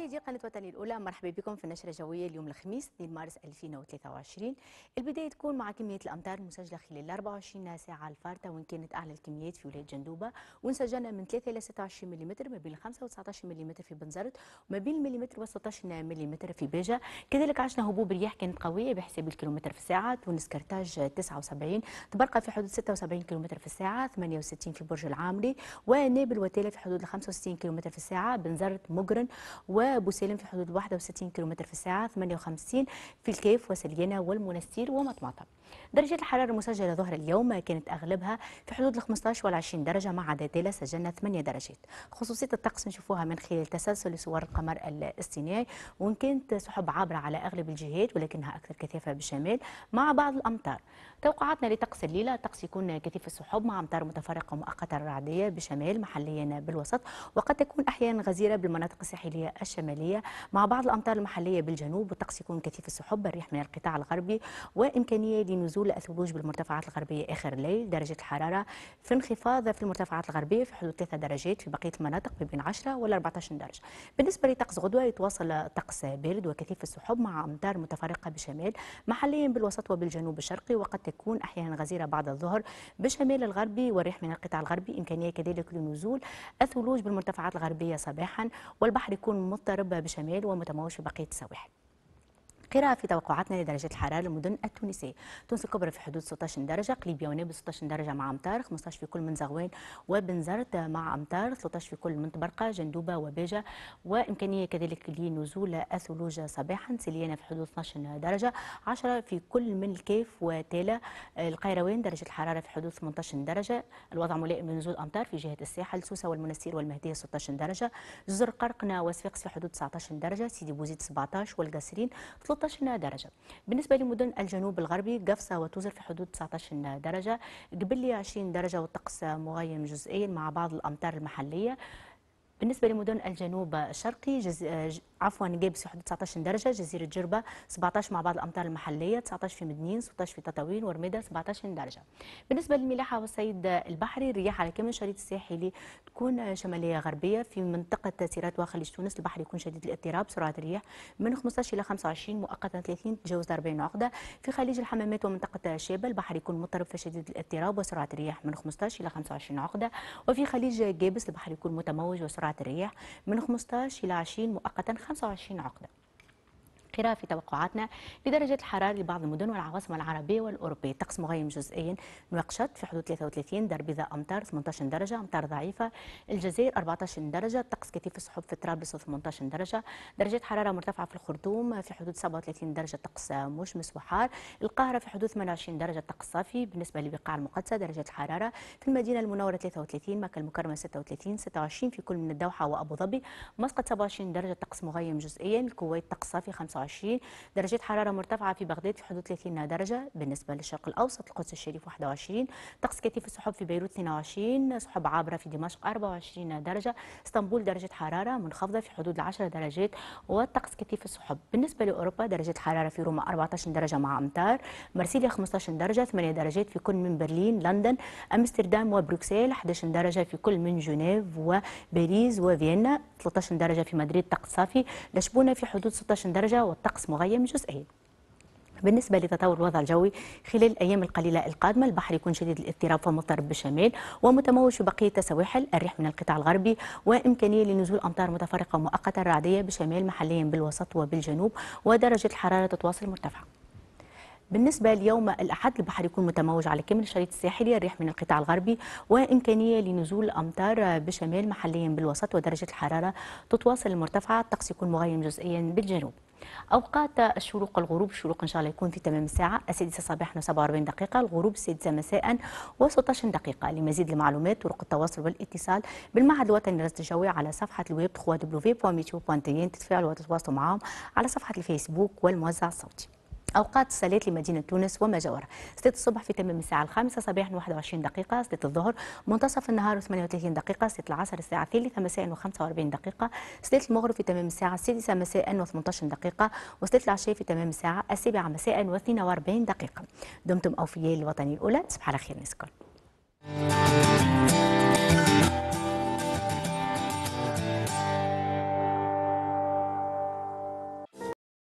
مشاهدي قناة وطني الأولى مرحبا بكم في النشرة الجوية اليوم الخميس 2 مارس 2023 البداية تكون مع كمية الأمطار المسجلة خلال 24 ساعة الفارطة وإن كانت أعلى الكميات في ولاية جندوبة وإن من 3 إلى 26 ملم ما بين 5 و 19 ملم في بنزرت وما بين المليمتر و 16 ملم في بيجا كذلك عشنا هبوب رياح كانت قوية بحساب الكيلومتر في الساعة تونس كرتاج 79 تبرقى في حدود 76 كيلومتر في الساعة 68 في برج العامري ونابل وتالا في حدود 65 كيلومتر في الساعة بنزرت مقرن و وأبو سالم في حدود 61 كم في الساعة 58 في الكيف وسليانة والمنستير ومطمطة درجات الحرارة المسجلة ظهر اليوم كانت أغلبها في حدود ال 15 وال 20 درجة مع عدادلة سجلنا 8 درجات خصوصية الطقس نشوفوها من خلال تسلسل صور القمر الاصطناعي وإن كانت سحب عابرة على أغلب الجهات ولكنها أكثر كثافة بالشمال مع بعض الأمطار توقعاتنا لطقس الليلة الطقس يكون كثيف السحب مع أمطار متفرقة ومؤقتا رعدية بشمال محليا بالوسط وقد تكون أحيانا غزيرة بالمناطق الساحلية الشمالية مع بعض الأمطار المحلية بالجنوب والطقس يكون كثيف السحب الريح من القطاع الغربي وإمكانية لنزول الثلوج بالمرتفعات الغربية آخر الليل درجة الحرارة في انخفاض في المرتفعات الغربية في حدود 3 درجات في بقية المناطق ما بين 10 و 14 درجة بالنسبة لطقس غدوة يتواصل طقس بارد وكثيف السحب مع أمطار متفرقة بشمال محليا بالوسط وبالجنوب الشرقي وقد تكون أحيانا غزيرة بعد الظهر بشمال الغربي والريح من القطاع الغربي إمكانية كذلك لنزول الثلوج بالمرتفعات الغربية صباحا والبحر يكون مضطربه بشمال ومتموج في بقيه السواحل قراءة في توقعاتنا لدرجة الحرارة للمدن التونسية تونس الكبرى في حدود 16 درجة قليبية ونابلس 16 درجة مع أمطار 15 في كل من زغوان وبنزرت مع أمطار 13 في كل من طبرقة جندوبة وباجة وإمكانية كذلك لنزول الثلوج صباحا سليانة في حدود 12 درجة 10 في كل من الكيف وتالا القيروان درجة الحرارة في حدود 18 درجة الوضع ملائم لنزول أمطار في جهة الساحل سوسة والمنسير والمهدية 16 درجة جزر قرقنا وصفاقس في حدود 19 درجة سيدي بوزيد 17 والقاسرين 19 درجه بالنسبه لمدن الجنوب الغربي قفصه وتوزر في حدود 19 درجه قبلي 20 درجه والطقس مغيم جزئيا مع بعض الامطار المحليه بالنسبة لمدن الجنوب الشرقي جز... آه، عفوا جيبس 19 درجة جزيرة جربة 17 مع بعض الأمطار المحلية 19 في مدنين 16 في تطاوين ورميدة 17 درجة بالنسبة للملاحة والصيد البحري الرياح على كامل الشريط الساحلي تكون شمالية غربية في منطقة سيرات وخليج تونس البحر يكون شديد الاضطراب سرعة الرياح من 15 إلى 25 مؤقتا 30 تجاوز 40 عقدة في خليج الحمامات ومنطقة شابة البحر يكون مضطرب فشديد الاضطراب وسرعة الرياح من 15 إلى 25 عقدة وفي خليج جابس البحر يكون متموج وسرعة الرياح من 15 إلى 20 مؤقتا 25 عقدة قراءة في توقعاتنا لدرجة الحرارة لبعض المدن والعواصم العربية والأوروبية طقس مغيم جزئيا نواقشط في حدود 33 دربذة أمطار 18 درجة أمطار ضعيفة الجزائر 14 درجة طقس كثيف السحب في طرابلس 18 درجة درجة حرارة مرتفعة في الخرطوم في حدود 37 درجة طقس مشمس وحار القاهرة في حدود 28 درجة طقس صافي بالنسبة للبقاع المقدسة درجة الحرارة في المدينة المنورة 33 مكة المكرمة 36 26 في كل من الدوحة وأبو ظبي مسقط 27 درجة طقس مغيم جزئيا الكويت طقس صافي 25 25 درجة حرارة مرتفعة في بغداد في حدود 30 درجة بالنسبة للشرق الأوسط القدس الشريف 21 طقس كثيف السحب في بيروت 22 سحب عابرة في دمشق 24 درجة اسطنبول درجة حرارة منخفضة في حدود 10 درجات والطقس كثيف السحب بالنسبة لأوروبا درجة حرارة في روما 14 درجة مع أمطار مرسيليا 15 درجة 8 درجات في كل من برلين لندن أمستردام وبروكسل 11 درجة في كل من جنيف وباريس وفيينا 13 درجة في مدريد طقس صافي لشبونة في حدود 16 درجة والطقس مغيم جزئيا بالنسبة لتطور الوضع الجوي خلال الأيام القليلة القادمة البحر يكون شديد الاضطراب ومضطرب بالشمال ومتموج في بقية السواحل الريح من القطاع الغربي وإمكانية لنزول أمطار متفرقة مؤقتة رعدية بشمال محليا بالوسط وبالجنوب ودرجة الحرارة تتواصل مرتفعة بالنسبة ليوم الأحد البحر يكون متموج على كامل الشريط الساحلي الريح من القطاع الغربي وإمكانية لنزول أمطار بشمال محليا بالوسط ودرجة الحرارة تتواصل المرتفعة الطقس يكون مغيم جزئيا بالجنوب أوقات الشروق الغروب الشروق إن شاء الله يكون في تمام الساعة السادسة صباحا 47 دقيقة الغروب السادسة مساء و16 دقيقة لمزيد المعلومات طرق التواصل والاتصال بالمعهد الوطني للرصد الجوي على صفحة الويب www.meteo.in تتفاعلوا وتتواصلوا معهم على صفحة الفيسبوك والموزع الصوتي أوقات الصلاة لمدينة تونس وما جاورها ستة الصبح في تمام الساعة الخامسة صباحا 21 دقيقة ستة الظهر منتصف النهار 38 دقيقة ستة العصر الساعة الثالثة مساء و45 دقيقة ستة المغرب في تمام الساعة السادسة مساء و18 دقيقة وستة العشاء في تمام الساعة السابعة مساء و42 دقيقة دمتم أوفياء الوطني الأولى صباح على خير نسكن.